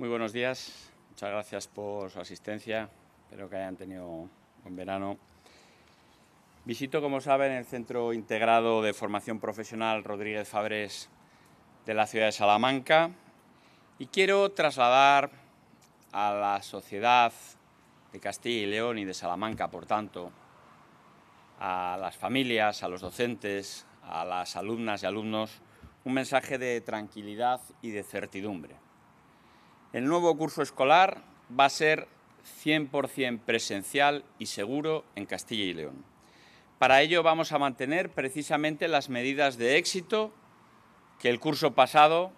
Muy buenos días, muchas gracias por su asistencia, espero que hayan tenido un buen verano. Visito, como saben, el Centro Integrado de Formación Profesional Rodríguez Fabrés de la ciudad de Salamanca y quiero trasladar a la sociedad de Castilla y León y de Salamanca, por tanto, a las familias, a los docentes, a las alumnas y alumnos, un mensaje de tranquilidad y de certidumbre. El nuevo curso escolar va a ser 100% presencial y seguro en Castilla y León. Para ello vamos a mantener precisamente las medidas de éxito que el curso pasado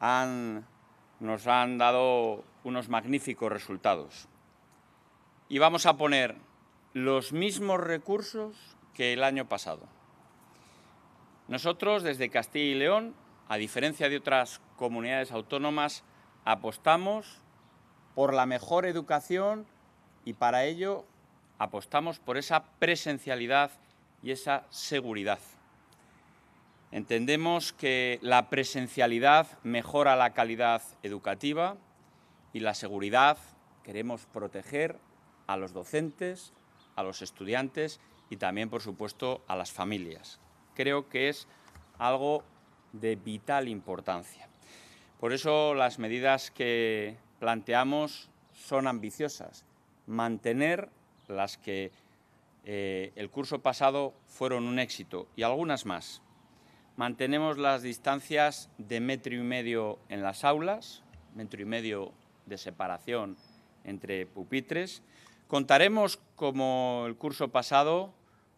nos han dado unos magníficos resultados. Y vamos a poner los mismos recursos que el año pasado. Nosotros desde Castilla y León, a diferencia de otras comunidades autónomas, apostamos por la mejor educación y para ello apostamos por esa presencialidad y esa seguridad. Entendemos que la presencialidad mejora la calidad educativa y la seguridad queremos proteger a los docentes, a los estudiantes y también, por supuesto, a las familias. Creo que es algo de vital importancia. Por eso las medidas que planteamos son ambiciosas. Mantener las que eh, el curso pasado fueron un éxito y algunas más. Mantenemos las distancias de metro y medio en las aulas, metro y medio de separación entre pupitres. Contaremos, como el curso pasado,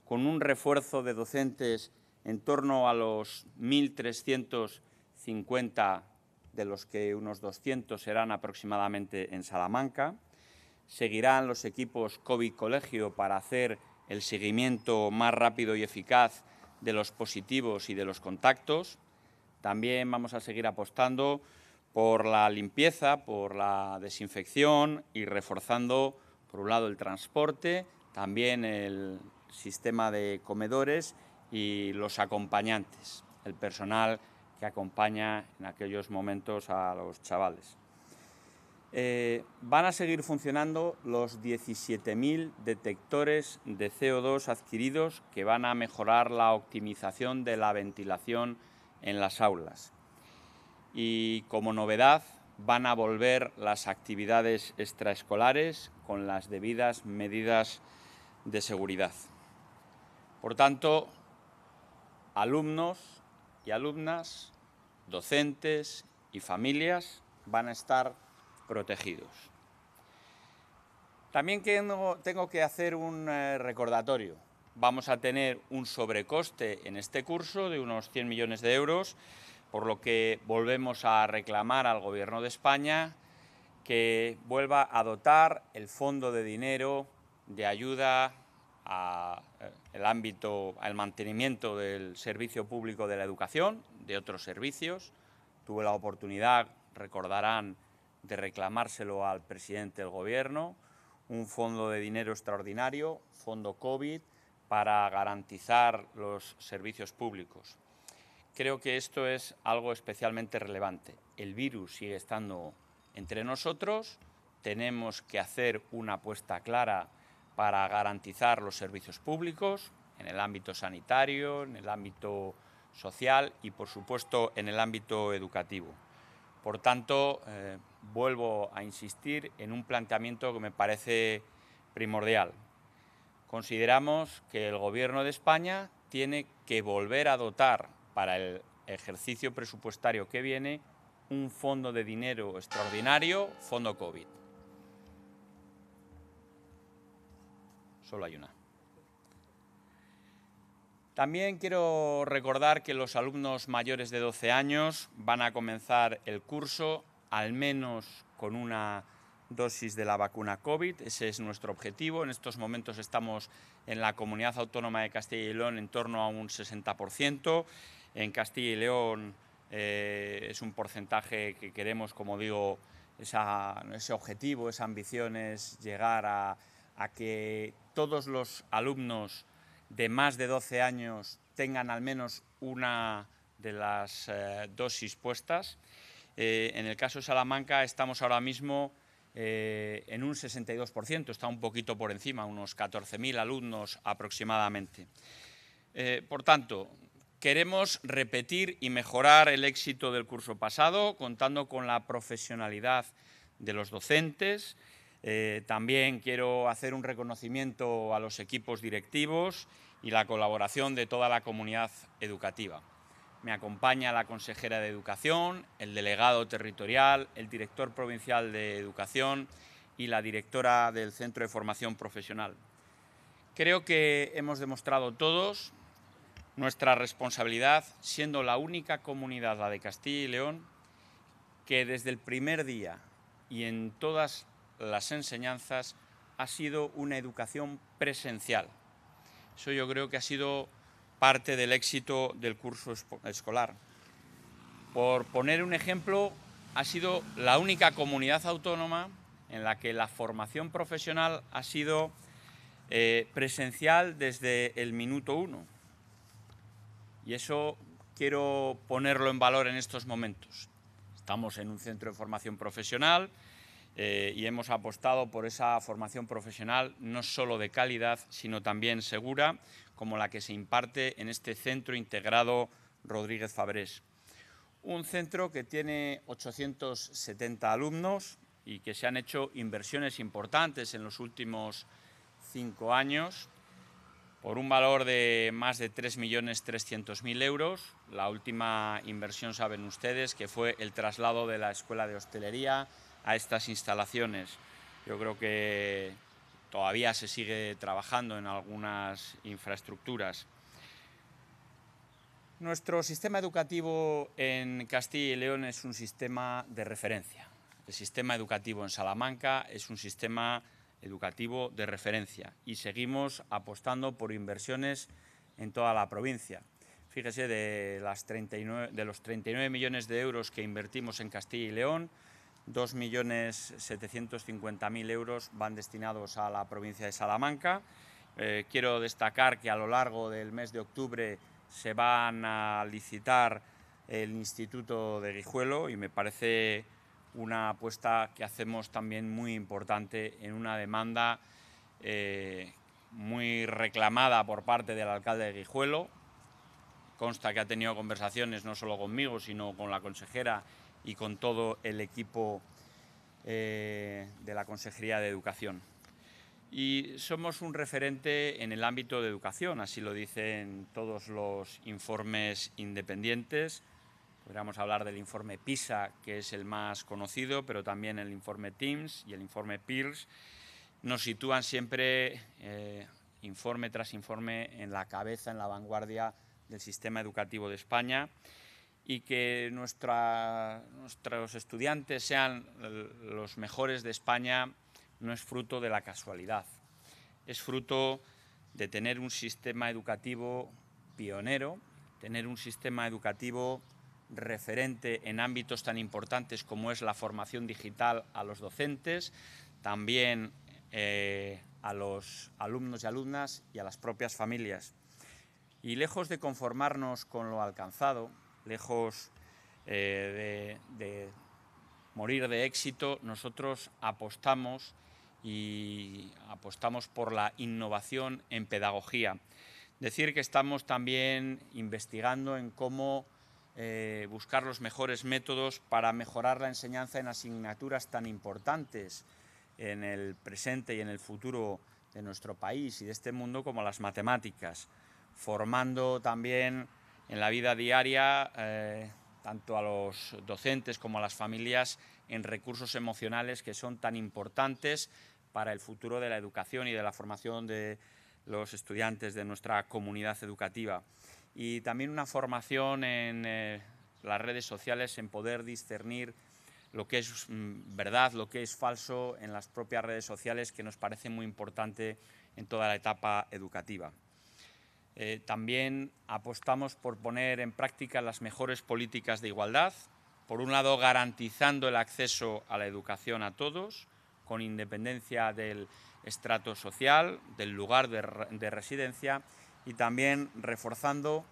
con un refuerzo de docentes en torno a los 1.350 de los que unos 200 serán aproximadamente en Salamanca. Seguirán los equipos COVID Colegio para hacer el seguimiento más rápido y eficaz de los positivos y de los contactos. También vamos a seguir apostando por la limpieza, por la desinfección y reforzando, por un lado, el transporte, también el sistema de comedores y los acompañantes, el personal que acompaña en aquellos momentos a los chavales. Eh, van a seguir funcionando los 17.000 detectores de CO2 adquiridos que van a mejorar la optimización de la ventilación en las aulas. Y como novedad, van a volver las actividades extraescolares con las debidas medidas de seguridad. Por tanto, alumnos, y alumnas, docentes y familias van a estar protegidos. También tengo que hacer un eh, recordatorio. Vamos a tener un sobrecoste en este curso de unos 100 millones de euros, por lo que volvemos a reclamar al Gobierno de España que vuelva a dotar el fondo de dinero de ayuda a eh, el ámbito, al mantenimiento del servicio público de la educación, de otros servicios. Tuve la oportunidad, recordarán, de reclamárselo al presidente del Gobierno, un fondo de dinero extraordinario, fondo COVID, para garantizar los servicios públicos. Creo que esto es algo especialmente relevante. El virus sigue estando entre nosotros, tenemos que hacer una apuesta clara para garantizar los servicios públicos en el ámbito sanitario, en el ámbito social y, por supuesto, en el ámbito educativo. Por tanto, eh, vuelvo a insistir en un planteamiento que me parece primordial. Consideramos que el Gobierno de España tiene que volver a dotar para el ejercicio presupuestario que viene un fondo de dinero extraordinario, fondo COVID. solo hay una. También quiero recordar que los alumnos mayores de 12 años van a comenzar el curso al menos con una dosis de la vacuna COVID. Ese es nuestro objetivo. En estos momentos estamos en la comunidad autónoma de Castilla y León en torno a un 60%. En Castilla y León eh, es un porcentaje que queremos, como digo, ese objetivo, esa ambición es llegar a a que todos los alumnos de más de 12 años tengan al menos una de las eh, dosis puestas. Eh, en el caso de Salamanca estamos ahora mismo eh, en un 62%, está un poquito por encima, unos 14.000 alumnos aproximadamente. por tanto, queremos repetir y mejorar el éxito del curso pasado, contando con la profesionalidad de los docentes, eh, también quiero hacer un reconocimiento a los equipos directivos y la colaboración de toda la comunidad educativa. Me acompaña la consejera de Educación, el delegado territorial, el director provincial de Educación y la directora del Centro de Formación Profesional. Creo que hemos demostrado todos nuestra responsabilidad, siendo la única comunidad, la de Castilla y León, que desde el primer día y en todas las enseñanzas ha sido una educación presencial. Eso yo creo que ha sido parte del éxito del curso escolar. Por poner un ejemplo, ha sido la única comunidad autónoma en la que la formación profesional ha sido eh, presencial desde el minuto uno. Y eso quiero ponerlo en valor en estos momentos. Estamos en un centro de formación profesional, eh, y hemos apostado por esa formación profesional no solo de calidad, sino también segura, como la que se imparte en este centro integrado Rodríguez Fabrés. Un centro que tiene 870 alumnos y que se han hecho inversiones importantes en los últimos cinco años, por un valor de más de 3.300.000 euros. La última inversión, saben ustedes, que fue el traslado de la Escuela de Hostelería a estas instalaciones. Yo creo que todavía se sigue trabajando en algunas infraestructuras. Nuestro sistema educativo en Castilla y León es un sistema de referencia. El sistema educativo en Salamanca es un sistema educativo de referencia y seguimos apostando por inversiones en toda la provincia. Fíjese, de, las de los 39 millones de euros que invertimos en Castilla y León, 2.750.000 euros van destinados a la provincia de Salamanca. Eh, quiero destacar que a lo largo del mes de octubre se van a licitar el Instituto de Guijuelo y me parece una apuesta que hacemos también muy importante en una demanda eh, muy reclamada por parte del alcalde de Guijuelo. Consta que ha tenido conversaciones no solo conmigo, sino con la consejera y con todo el equipo eh, de la Consejería de Educación. Y somos un referente en el ámbito de educación, así lo dicen todos los informes independientes. Podríamos hablar del informe PISA, que es el más conocido, pero también el informe TIMS y el informe PIRS. Nos sitúan siempre, eh, informe tras informe, en la cabeza, en la vanguardia del sistema educativo de España y que nuestros estudiantes sean los mejores de España no es fruto de la casualidad, es fruto de tener un sistema educativo pionero, tener un sistema educativo referente en ámbitos tan importantes como es la formación digital a los docentes, también eh, a los alumnos y alumnas y a las propias familias. Y lejos de conformarnos con lo alcanzado, lejos eh, de, morir de éxito, nosotros apostamos y apostamos por la innovación en pedagogía. Decir que estamos también investigando en cómo eh, buscar los mejores métodos para mejorar la enseñanza en asignaturas tan importantes en el presente y en el futuro de nuestro país y de este mundo como las matemáticas, formando también en la vida diaria, eh, tanto a los docentes como a las familias, en recursos emocionales que son tan importantes para el futuro de la educación y de la formación de los estudiantes de nuestra comunidad educativa. Y también una formación en eh, las redes sociales, en poder discernir lo que es mm, verdad, lo que es falso en las propias redes sociales, que nos parece muy importante en toda la etapa educativa. Eh, también apostamos por poner en práctica las mejores políticas de igualdad, por un lado garantizando el acceso a la educación a todos, con independencia del estrato social, del lugar de, de residencia y también reforzando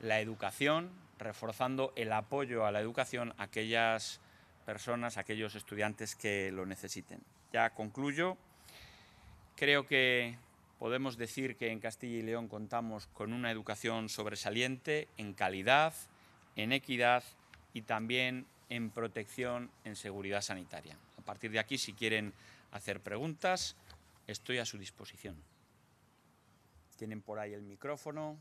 la educación, reforzando el apoyo a la educación a aquellas personas, a aquellos estudiantes que lo necesiten. Ya concluyo. Creo que podemos decir que en Castilla y León contamos con una educación sobresaliente en calidad, en equidad y también en protección en seguridad sanitaria. A partir de aquí, si quieren hacer preguntas, estoy a su disposición. Tienen por ahí el micrófono.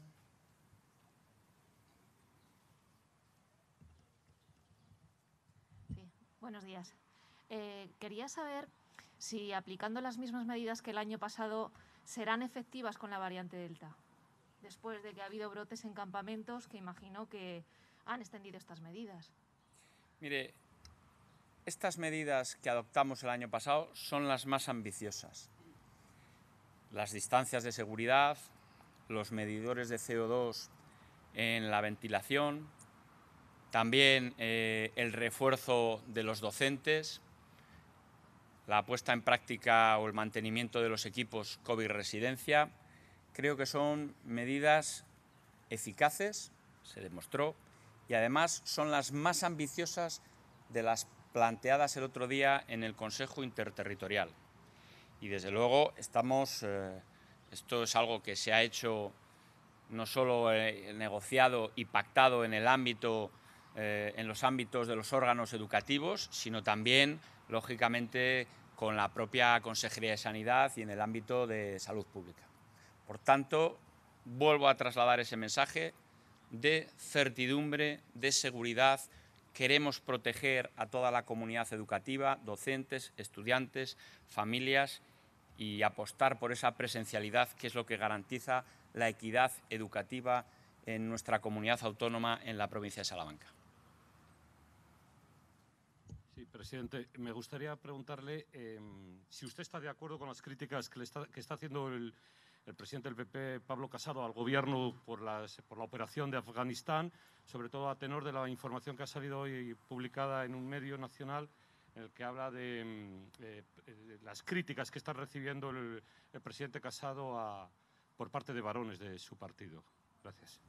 buenos días. Eh, quería saber si aplicando las mismas medidas que el año pasado serán efectivas con la variante Delta, después de que ha habido brotes en campamentos que imagino que han extendido estas medidas. Mire, estas medidas que adoptamos el año pasado son las más ambiciosas. Las distancias de seguridad, los medidores de CO2 en la ventilación, también eh, el refuerzo de los docentes, la puesta en práctica o el mantenimiento de los equipos COVID residencia. Creo que son medidas eficaces, se demostró, y además son las más ambiciosas de las planteadas el otro día en el Consejo Interterritorial. Y desde luego estamos, eh, esto es algo que se ha hecho no solo eh, negociado y pactado en el ámbito, eh, en los ámbitos de los órganos educativos, sino también lógicamente con la propia Consejería de Sanidad y en el ámbito de salud pública. Por tanto, vuelvo a trasladar ese mensaje de certidumbre, de seguridad. Queremos proteger a toda la comunidad educativa, docentes, estudiantes, familias y apostar por esa presencialidad que es lo que garantiza la equidad educativa en nuestra comunidad autónoma en la provincia de Salamanca presidente, me gustaría preguntarle em, si usted está de acuerdo con las críticas que, está, haciendo el, presidente del PP, Pablo Casado, al gobierno por, la operación de Afganistán, sobre todo a tenor de la información que ha salido hoy publicada en un medio nacional en el que habla de em, eh, las críticas que está recibiendo el, presidente Casado por parte de varones de su partido. Gracias.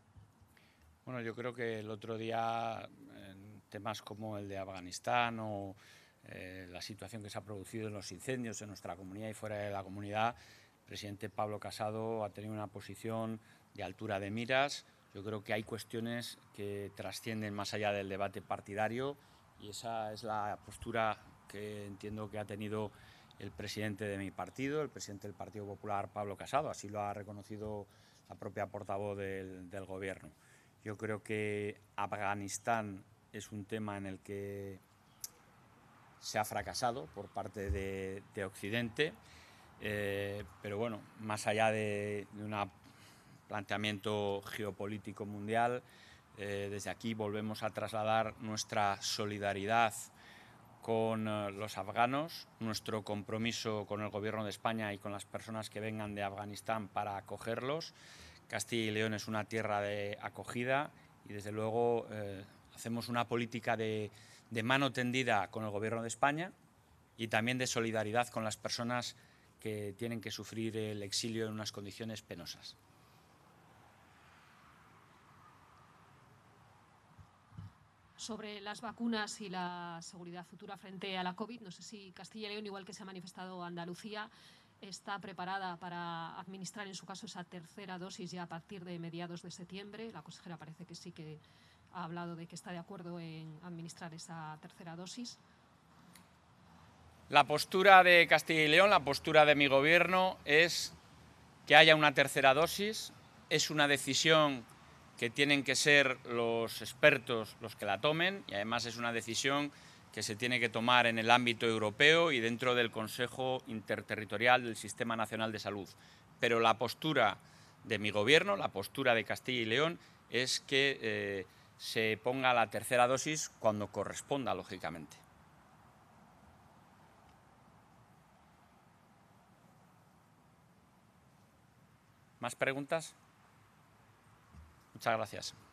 Bueno, yo creo que el otro día temas como el de Afganistán o eh, la situación que se ha producido en los incendios en nuestra comunidad y fuera de la comunidad, el presidente Pablo Casado ha tenido una posición de altura de miras. Yo creo que hay cuestiones que trascienden más allá del debate partidario y esa es la postura que entiendo que ha tenido el presidente de mi partido, el presidente del Partido Popular, Pablo Casado. Así lo ha reconocido la propia portavoz del, del Gobierno. Yo creo que Afganistán es un tema en el que se ha fracasado por parte de, Occidente, eh, pero bueno, más allá de, un planteamiento geopolítico mundial, eh, desde aquí volvemos a trasladar nuestra solidaridad con eh, los afganos, nuestro compromiso con el Gobierno de España y con las personas que vengan de Afganistán para acogerlos. Castilla y León es una tierra de acogida y desde luego Hacemos una política de, mano tendida con el Gobierno de España y también de solidaridad con las personas que tienen que sufrir el exilio en unas condiciones penosas. sobre las vacunas y la seguridad futura frente a la COVID. No sé si Castilla y León, igual que se ha manifestado Andalucía, está preparada para administrar, en su caso, esa tercera dosis ya a partir de mediados de septiembre. La consejera parece que sí que ha hablado de que está de acuerdo en administrar esa tercera dosis. La postura de Castilla y León, la postura de mi gobierno es que haya una tercera dosis. Es una decisión que tienen que ser los expertos los que la tomen y además es una decisión que se tiene que tomar en el ámbito europeo y dentro del Consejo Interterritorial del Sistema Nacional de Salud. Pero la postura de mi gobierno, la postura de Castilla y León, es que eh, se ponga la tercera dosis cuando corresponda, lógicamente. ¿Más preguntas? Muchas gracias.